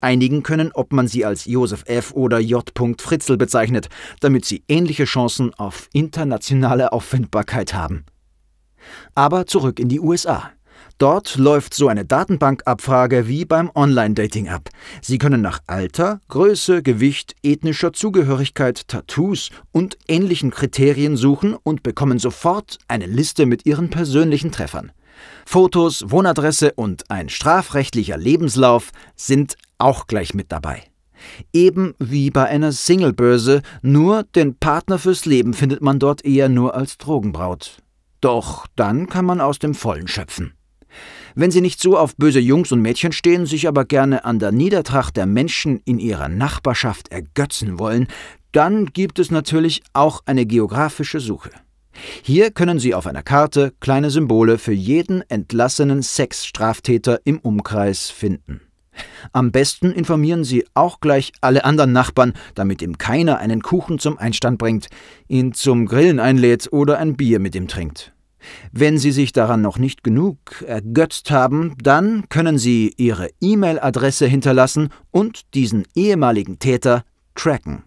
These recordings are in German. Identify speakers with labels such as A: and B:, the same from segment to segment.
A: einigen können, ob man sie als Josef F. oder J. Fritzel bezeichnet, damit sie ähnliche Chancen auf internationale Auffindbarkeit haben. Aber zurück in die USA. Dort läuft so eine Datenbankabfrage wie beim Online-Dating ab. Sie können nach Alter, Größe, Gewicht, ethnischer Zugehörigkeit, Tattoos und ähnlichen Kriterien suchen und bekommen sofort eine Liste mit ihren persönlichen Treffern. Fotos, Wohnadresse und ein strafrechtlicher Lebenslauf sind auch gleich mit dabei. Eben wie bei einer Singlebörse, nur den Partner fürs Leben findet man dort eher nur als Drogenbraut. Doch dann kann man aus dem Vollen schöpfen. Wenn sie nicht so auf böse Jungs und Mädchen stehen, sich aber gerne an der Niedertracht der Menschen in ihrer Nachbarschaft ergötzen wollen, dann gibt es natürlich auch eine geografische Suche. Hier können Sie auf einer Karte kleine Symbole für jeden entlassenen Sexstraftäter im Umkreis finden. Am besten informieren Sie auch gleich alle anderen Nachbarn, damit ihm keiner einen Kuchen zum Einstand bringt, ihn zum Grillen einlädt oder ein Bier mit ihm trinkt. Wenn Sie sich daran noch nicht genug ergötzt haben, dann können Sie Ihre E-Mail-Adresse hinterlassen und diesen ehemaligen Täter tracken.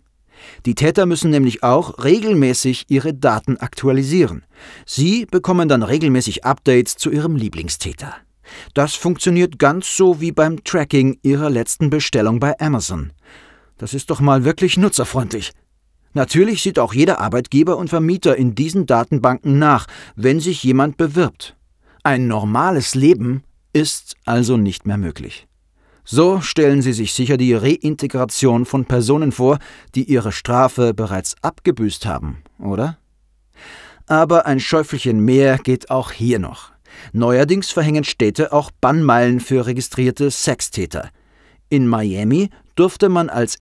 A: Die Täter müssen nämlich auch regelmäßig ihre Daten aktualisieren. Sie bekommen dann regelmäßig Updates zu ihrem Lieblingstäter. Das funktioniert ganz so wie beim Tracking Ihrer letzten Bestellung bei Amazon. Das ist doch mal wirklich nutzerfreundlich. Natürlich sieht auch jeder Arbeitgeber und Vermieter in diesen Datenbanken nach, wenn sich jemand bewirbt. Ein normales Leben ist also nicht mehr möglich. So stellen Sie sich sicher die Reintegration von Personen vor, die ihre Strafe bereits abgebüßt haben, oder? Aber ein Schäufelchen mehr geht auch hier noch. Neuerdings verhängen Städte auch Bannmeilen für registrierte Sextäter. In Miami durfte man als